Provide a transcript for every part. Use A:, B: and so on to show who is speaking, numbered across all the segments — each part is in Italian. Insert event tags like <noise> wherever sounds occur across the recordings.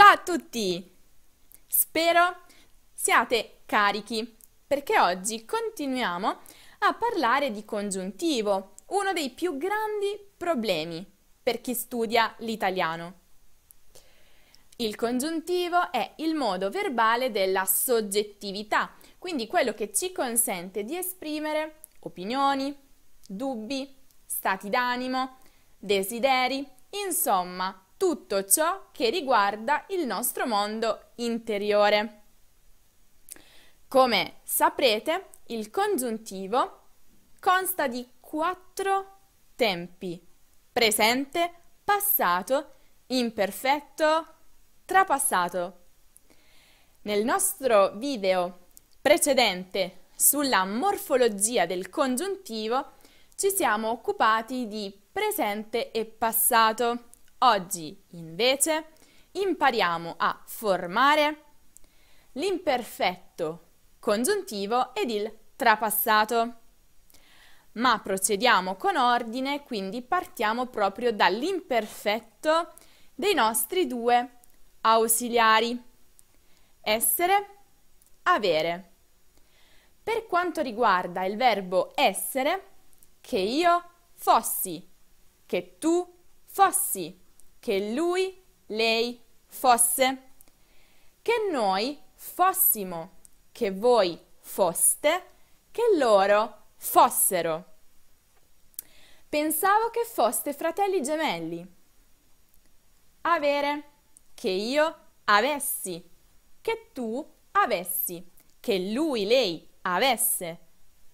A: Ciao a tutti! Spero siate carichi perché oggi continuiamo a parlare di congiuntivo, uno dei più grandi problemi per chi studia l'italiano. Il congiuntivo è il modo verbale della soggettività, quindi quello che ci consente di esprimere opinioni, dubbi, stati d'animo, desideri, insomma tutto ciò che riguarda il nostro mondo interiore. Come saprete, il congiuntivo consta di quattro tempi, presente, passato, imperfetto, trapassato. Nel nostro video precedente sulla morfologia del congiuntivo ci siamo occupati di presente e passato. Oggi, invece, impariamo a formare l'imperfetto congiuntivo ed il trapassato. Ma procediamo con ordine, quindi partiamo proprio dall'imperfetto dei nostri due ausiliari. Essere, avere. Per quanto riguarda il verbo essere, che io fossi, che tu fossi, che lui, lei fosse, che noi fossimo, che voi foste, che loro fossero. Pensavo che foste fratelli gemelli. Avere, che io avessi, che tu avessi, che lui, lei avesse,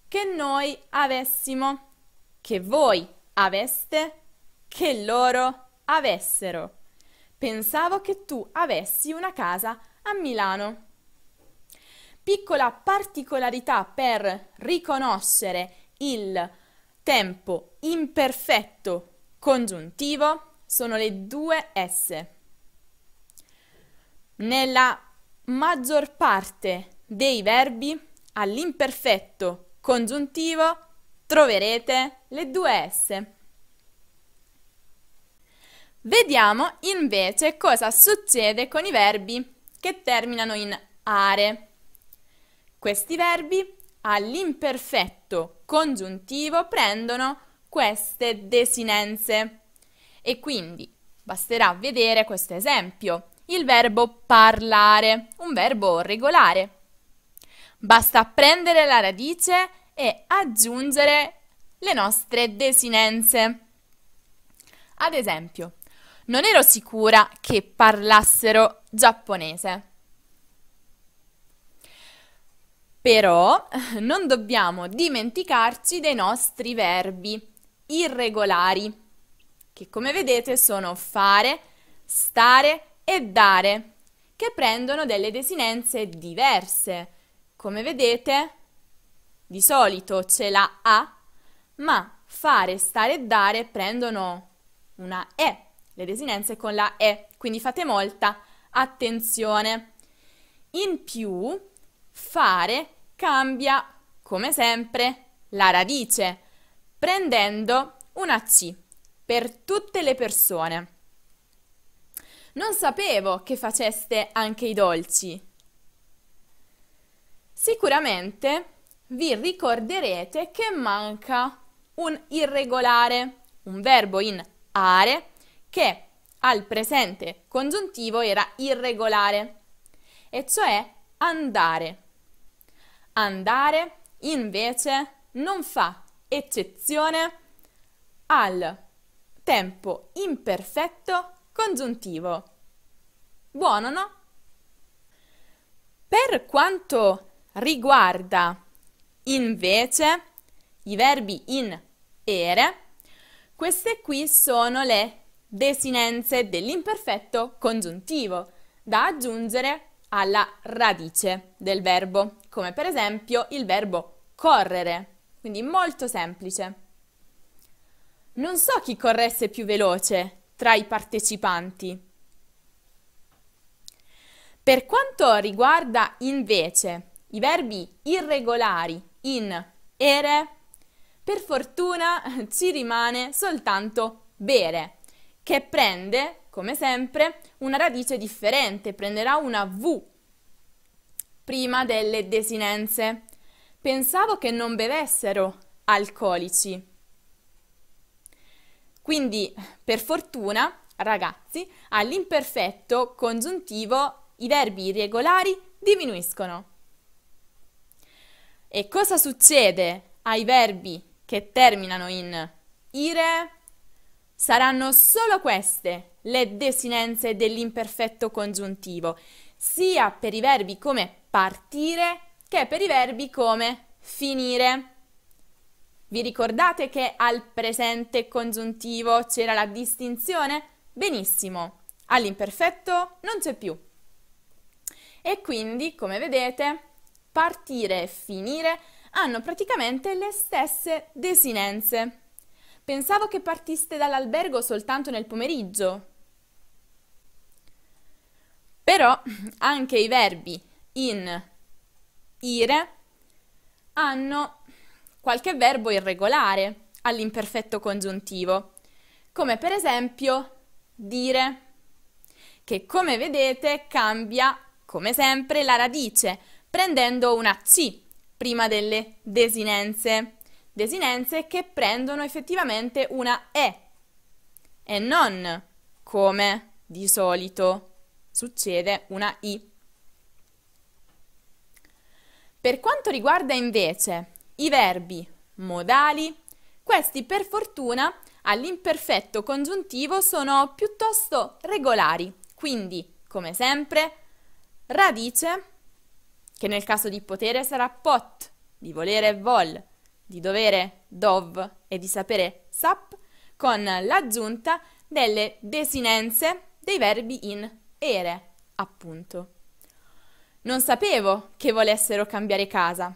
A: che noi avessimo, che voi aveste, che loro avessero avessero. Pensavo che tu avessi una casa a Milano. Piccola particolarità per riconoscere il tempo imperfetto congiuntivo sono le due S. Nella maggior parte dei verbi all'imperfetto congiuntivo troverete le due S. Vediamo invece cosa succede con i verbi che terminano in are. Questi verbi all'imperfetto congiuntivo prendono queste desinenze e quindi basterà vedere questo esempio. Il verbo parlare, un verbo regolare. Basta prendere la radice e aggiungere le nostre desinenze. Ad esempio, non ero sicura che parlassero giapponese. Però <laughs> non dobbiamo dimenticarci dei nostri verbi irregolari, che come vedete sono fare, stare e dare, che prendono delle desinenze diverse. Come vedete, di solito c'è la A, ma fare, stare e dare prendono una E le desinenze con la E, quindi fate molta attenzione. In più, fare cambia, come sempre, la radice, prendendo una C per tutte le persone. Non sapevo che faceste anche i dolci. Sicuramente vi ricorderete che manca un irregolare, un verbo in are che al presente congiuntivo era irregolare, e cioè andare. Andare invece non fa eccezione al tempo imperfetto congiuntivo. Buono, no? Per quanto riguarda invece i verbi in ere, queste qui sono le desinenze dell'imperfetto congiuntivo da aggiungere alla radice del verbo, come per esempio il verbo correre, quindi molto semplice. Non so chi corresse più veloce tra i partecipanti. Per quanto riguarda invece i verbi irregolari in ere, per fortuna ci rimane soltanto bere, che prende, come sempre, una radice differente, prenderà una V prima delle desinenze. Pensavo che non bevessero alcolici. Quindi, per fortuna, ragazzi, all'imperfetto congiuntivo i verbi irregolari diminuiscono. E cosa succede ai verbi che terminano in ire? Saranno solo queste le desinenze dell'imperfetto congiuntivo, sia per i verbi come partire che per i verbi come finire. Vi ricordate che al presente congiuntivo c'era la distinzione? Benissimo, all'imperfetto non c'è più. E quindi, come vedete, partire e finire hanno praticamente le stesse desinenze. Pensavo che partiste dall'albergo soltanto nel pomeriggio. Però anche i verbi in ire hanno qualche verbo irregolare all'imperfetto congiuntivo, come per esempio dire, che come vedete cambia, come sempre, la radice, prendendo una C prima delle desinenze desinenze che prendono effettivamente una E e non come di solito succede una I. Per quanto riguarda invece i verbi modali, questi per fortuna all'imperfetto congiuntivo sono piuttosto regolari, quindi come sempre radice, che nel caso di potere sarà pot, di volere vol, di dovere, dov e di sapere, sap, con l'aggiunta delle desinenze dei verbi in ere, appunto. Non sapevo che volessero cambiare casa.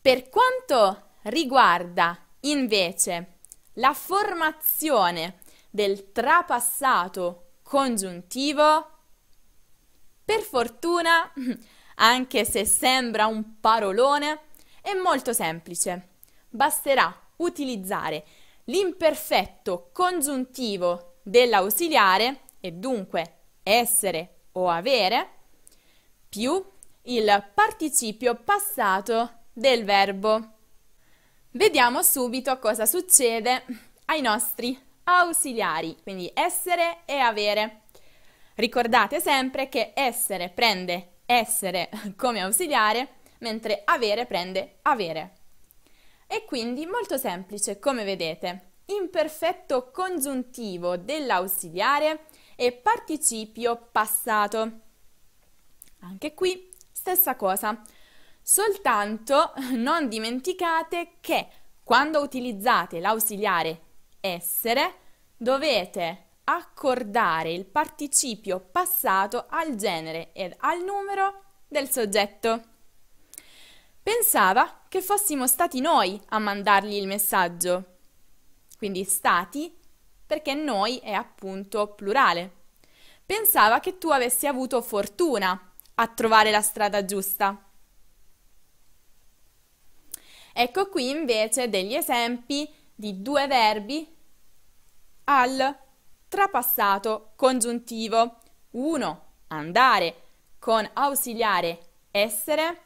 A: Per quanto riguarda invece la formazione del trapassato congiuntivo, per fortuna, <laughs> anche se sembra un parolone, è molto semplice. Basterà utilizzare l'imperfetto congiuntivo dell'ausiliare, e dunque essere o avere, più il participio passato del verbo. Vediamo subito cosa succede ai nostri ausiliari, quindi essere e avere. Ricordate sempre che essere prende essere <laughs> come ausiliare, mentre avere prende avere. E quindi molto semplice, come vedete, imperfetto congiuntivo dell'ausiliare e participio passato. Anche qui stessa cosa, soltanto <laughs> non dimenticate che quando utilizzate l'ausiliare essere dovete accordare il participio passato al genere ed al numero del soggetto. Pensava che fossimo stati noi a mandargli il messaggio. Quindi stati perché noi è appunto plurale. Pensava che tu avessi avuto fortuna a trovare la strada giusta. Ecco qui invece degli esempi di due verbi al Trapassato congiuntivo 1 andare con ausiliare essere,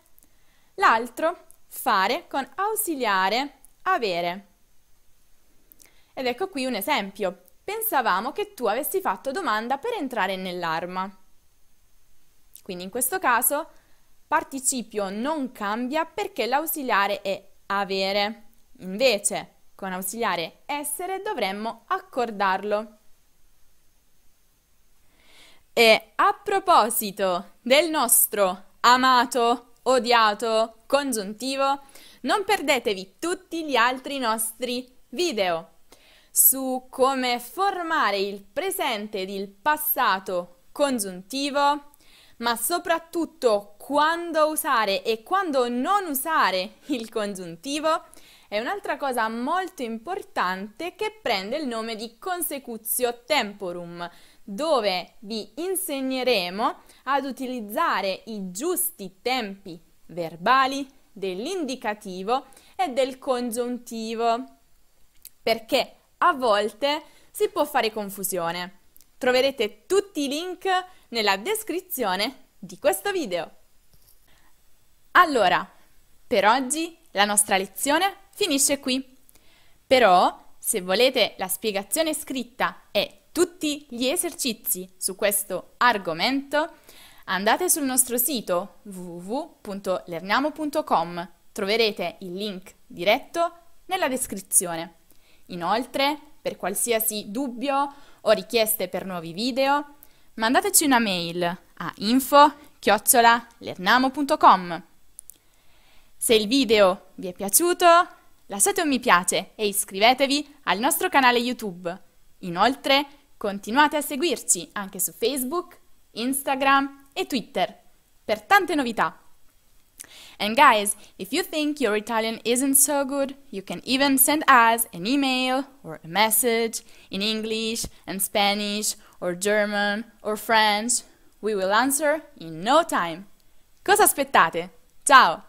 A: l'altro fare con ausiliare avere. Ed ecco qui un esempio. Pensavamo che tu avessi fatto domanda per entrare nell'arma. Quindi in questo caso participio non cambia perché l'ausiliare è avere. Invece con ausiliare essere dovremmo accordarlo. E a proposito del nostro amato, odiato congiuntivo, non perdetevi tutti gli altri nostri video su come formare il presente ed il passato congiuntivo, ma soprattutto quando usare e quando non usare il congiuntivo è un'altra cosa molto importante che prende il nome di consecutio temporum, dove vi insegneremo ad utilizzare i giusti tempi verbali dell'indicativo e del congiuntivo, perché a volte si può fare confusione. Troverete tutti i link nella descrizione di questo video. Allora, per oggi la nostra lezione finisce qui. Però, se volete la spiegazione scritta e tutti gli esercizi su questo argomento, andate sul nostro sito www.lerniamo.com. Troverete il link diretto nella descrizione. Inoltre, per qualsiasi dubbio o richieste per nuovi video, mandateci una mail a info-lernamo.com. Se il video vi è piaciuto, lasciate un mi piace e iscrivetevi al nostro canale YouTube. Inoltre, continuate a seguirci anche su Facebook, Instagram e Twitter per tante novità. And guys, if you think your Italian isn't so good, you can even send us an email or a message in English and Spanish or German or French. We will answer in no time. Cosa aspettate? Ciao!